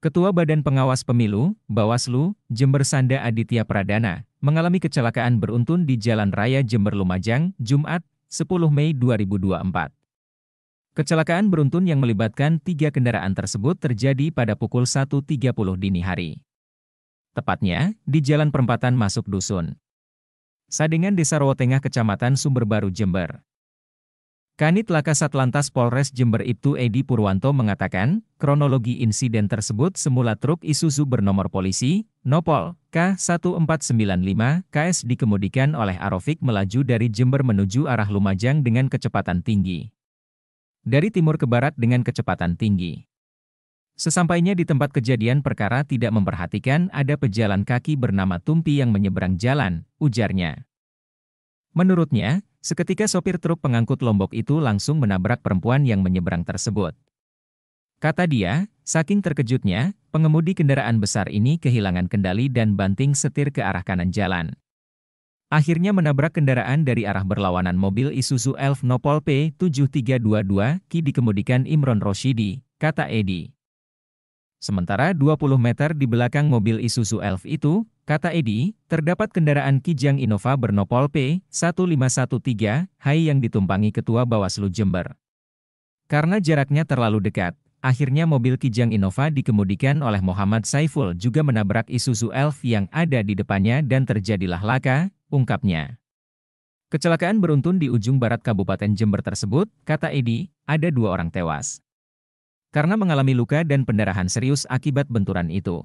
Ketua Badan Pengawas Pemilu, Bawaslu, Jember Sanda Aditya Pradana, mengalami kecelakaan beruntun di Jalan Raya Jember Lumajang, Jumat, 10 Mei 2024. Kecelakaan beruntun yang melibatkan tiga kendaraan tersebut terjadi pada pukul 1.30 dini hari. Tepatnya, di Jalan Perempatan Masuk Dusun. Sadengan Desa Rowo Tengah Kecamatan Sumber Baru Jember. Kanit Laka Satlantas Polres Jember Ibtu Edi Purwanto mengatakan, kronologi insiden tersebut semula truk Isuzu bernomor polisi, Nopol, K1495, KS dikemudikan oleh Arofik melaju dari Jember menuju arah Lumajang dengan kecepatan tinggi. Dari timur ke barat dengan kecepatan tinggi. Sesampainya di tempat kejadian perkara tidak memperhatikan ada pejalan kaki bernama Tumpi yang menyeberang jalan, ujarnya. Menurutnya, Seketika sopir truk pengangkut lombok itu langsung menabrak perempuan yang menyeberang tersebut. Kata dia, saking terkejutnya, pengemudi kendaraan besar ini kehilangan kendali dan banting setir ke arah kanan jalan. Akhirnya menabrak kendaraan dari arah berlawanan mobil Isuzu Elf Nopol P7322 Ki dikemudikan Imron Roshidi, kata Edi. Sementara 20 meter di belakang mobil Isuzu Elf itu, kata Edi, terdapat kendaraan Kijang Innova bernopol P1513, Hai yang ditumpangi Ketua Bawaslu Jember. Karena jaraknya terlalu dekat, akhirnya mobil Kijang Innova dikemudikan oleh Muhammad Saiful juga menabrak Isuzu Elf yang ada di depannya dan terjadilah laka, ungkapnya. Kecelakaan beruntun di ujung barat Kabupaten Jember tersebut, kata Edi, ada dua orang tewas karena mengalami luka dan pendarahan serius akibat benturan itu.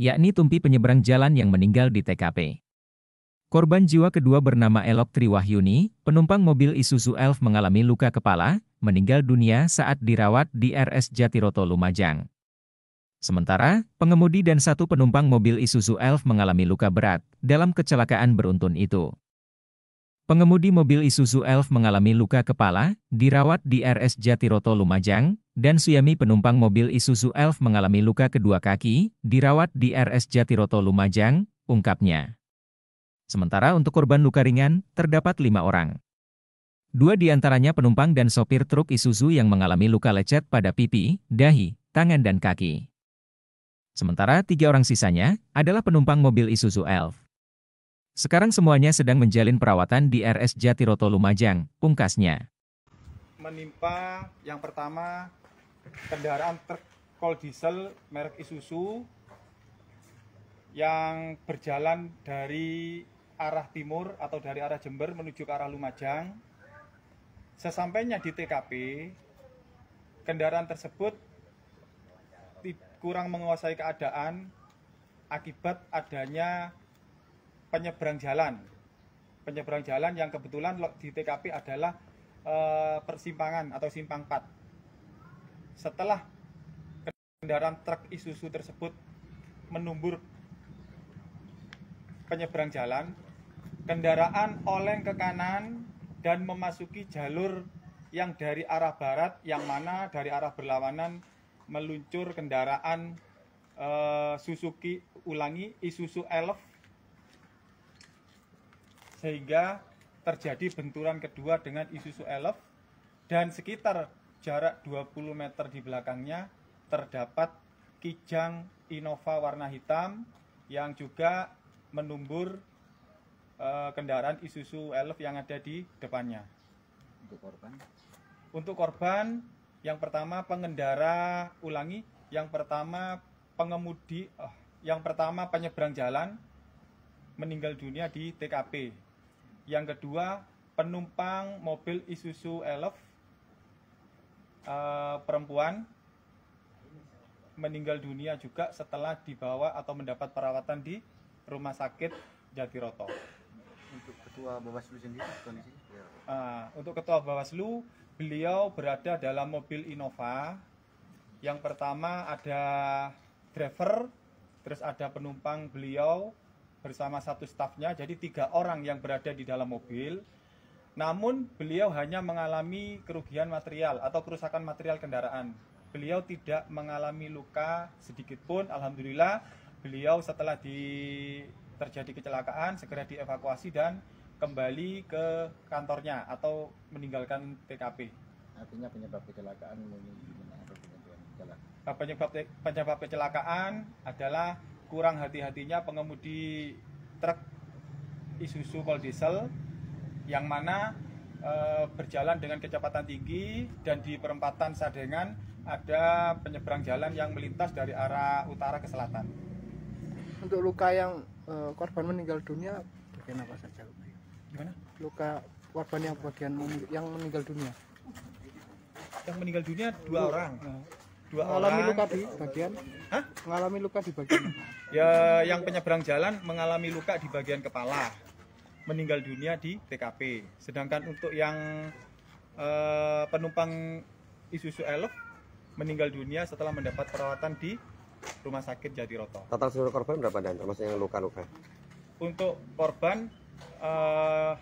Yakni Tumpi penyeberang jalan yang meninggal di TKP. Korban jiwa kedua bernama Elok Triwahyuni, penumpang mobil Isuzu Elf mengalami luka kepala, meninggal dunia saat dirawat di RS Jatiroto Lumajang. Sementara, pengemudi dan satu penumpang mobil Isuzu Elf mengalami luka berat dalam kecelakaan beruntun itu. Pengemudi mobil Isuzu Elf mengalami luka kepala, dirawat di RS Jatiroto Lumajang, dan Suyami penumpang mobil Isuzu Elf mengalami luka kedua kaki, dirawat di RS Jatiroto Lumajang, ungkapnya. Sementara untuk korban luka ringan, terdapat lima orang. Dua di antaranya penumpang dan sopir truk Isuzu yang mengalami luka lecet pada pipi, dahi, tangan dan kaki. Sementara tiga orang sisanya adalah penumpang mobil Isuzu Elf. Sekarang semuanya sedang menjalin perawatan di RS Jatiroto Lumajang, pungkasnya. Menimpa yang pertama kendaraan truk diesel merek Isuzu yang berjalan dari arah timur atau dari arah Jember menuju ke arah Lumajang. Sesampainya di TKP, kendaraan tersebut kurang menguasai keadaan akibat adanya penyeberang jalan. Penyeberang jalan yang kebetulan di TKP adalah eh, persimpangan atau simpang 4 setelah kendaraan truk Isuzu tersebut menumbur penyeberang jalan, kendaraan oleng ke kanan dan memasuki jalur yang dari arah barat yang mana dari arah berlawanan meluncur kendaraan e, Suzuki ulangi Isuzu Elf sehingga terjadi benturan kedua dengan Isuzu Elf dan sekitar jarak 20 meter di belakangnya terdapat kijang Innova warna hitam yang juga menumbur eh, kendaraan Isuzu Elf yang ada di depannya. Untuk korban? Untuk korban, yang pertama pengendara ulangi, yang pertama pengemudi, oh, yang pertama penyeberang jalan meninggal dunia di TKP. Yang kedua penumpang mobil Isuzu Elf Eh, perempuan meninggal dunia juga setelah dibawa atau mendapat perawatan di rumah sakit Jatiroto. Untuk ketua Bawaslu sendiri Uh, untuk ketua Bawaslu, beliau berada dalam mobil Innova. Yang pertama ada driver, terus ada penumpang beliau bersama satu stafnya, jadi tiga orang yang berada di dalam mobil. Namun beliau hanya mengalami kerugian material atau kerusakan material kendaraan. Beliau tidak mengalami luka sedikit pun. Alhamdulillah, beliau setelah di terjadi kecelakaan segera dievakuasi dan kembali ke kantornya atau meninggalkan TKP. Artinya penyebab kecelakaan nah, penyebab penyebab kecelakaan adalah kurang hati-hatinya pengemudi truk Isuzu diesel yang mana e, berjalan dengan kecepatan tinggi dan di perempatan Sadengan ada penyeberang jalan yang melintas dari arah utara ke selatan. Untuk luka yang e, korban meninggal dunia bagian apa saja? Gimana? Luka korban yang bagian yang meninggal dunia. Yang meninggal dunia dua orang. Nah dua mengalami luka di bagian Hah? mengalami luka di bagian ya yang penyeberang jalan mengalami luka di bagian kepala meninggal dunia di TKP. Sedangkan untuk yang uh, penumpang Isuzu Elf meninggal dunia setelah mendapat perawatan di rumah sakit Jatiroto. Total seluruh korban berapa dan termasuk yang luka-luka? Untuk korban uh,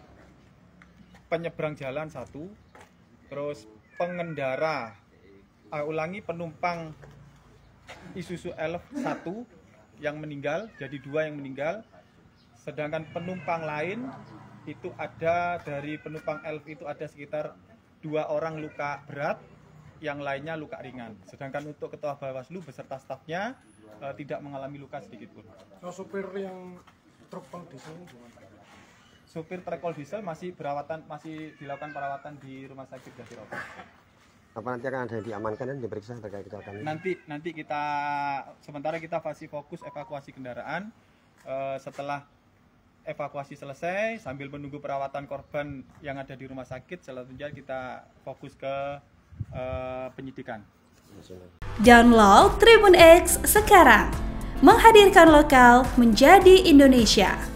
penyeberang jalan satu, terus pengendara, uh, ulangi penumpang Isuzu Elf satu yang meninggal, jadi dua yang meninggal, Sedangkan penumpang lain itu ada dari penumpang Elf itu ada sekitar dua orang luka berat, yang lainnya luka ringan. Sedangkan untuk ketua Bawaslu beserta stafnya uh, tidak mengalami luka sedikit pun. Oh, so, supir yang truk kol gimana? Supir truk diesel masih perawatan masih dilakukan perawatan di rumah sakit Jatiroto. Apa nanti akan ada diamankan dan diperiksa terkait kecelakaan Nanti nanti kita sementara kita masih fokus evakuasi kendaraan eh, setelah evakuasi selesai sambil menunggu perawatan korban yang ada di rumah sakit selanjutnya kita fokus ke uh, penyidikan. Download Tribun X sekarang menghadirkan lokal menjadi Indonesia.